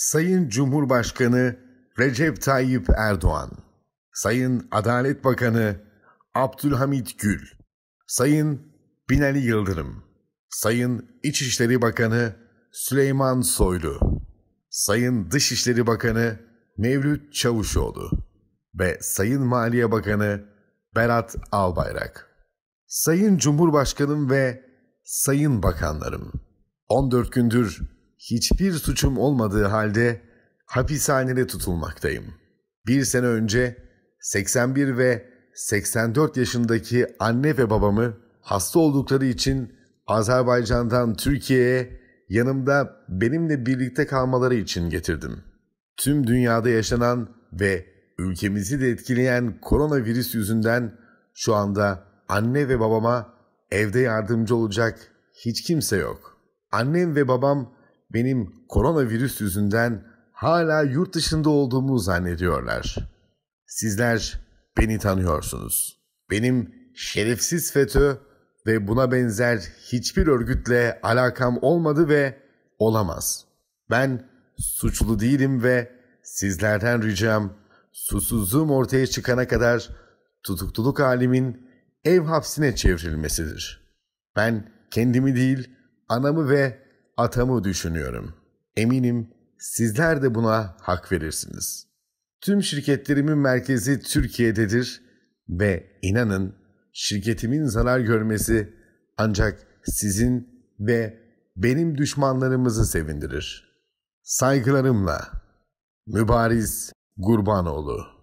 Sayın Cumhurbaşkanı Recep Tayyip Erdoğan, Sayın Adalet Bakanı Abdülhamit Gül, Sayın Binali Yıldırım, Sayın İçişleri Bakanı Süleyman Soylu, Sayın Dışişleri Bakanı Mevlüt Çavuşoğlu ve Sayın Maliye Bakanı Berat Albayrak. Sayın Cumhurbaşkanım ve Sayın Bakanlarım, 14 gündür hiçbir suçum olmadığı halde hapishanede tutulmaktayım. Bir sene önce 81 ve 84 yaşındaki anne ve babamı hasta oldukları için Azerbaycan'dan Türkiye'ye yanımda benimle birlikte kalmaları için getirdim. Tüm dünyada yaşanan ve ülkemizi de etkileyen koronavirüs yüzünden şu anda anne ve babama evde yardımcı olacak hiç kimse yok. Annem ve babam benim koronavirüs yüzünden hala yurt dışında olduğumu zannediyorlar. Sizler beni tanıyorsunuz. Benim şerefsiz FETÖ ve buna benzer hiçbir örgütle alakam olmadı ve olamaz. Ben suçlu değilim ve sizlerden ricam susuzluğum ortaya çıkana kadar tutukluluk halimin ev hapsine çevrilmesidir. Ben kendimi değil, anamı ve atamı düşünüyorum. Eminim sizler de buna hak verirsiniz. Tüm şirketlerimin merkezi Türkiye'dedir ve inanın şirketimin zarar görmesi ancak sizin ve benim düşmanlarımızı sevindirir. Saygılarımla Mübariz Gurbanoğlu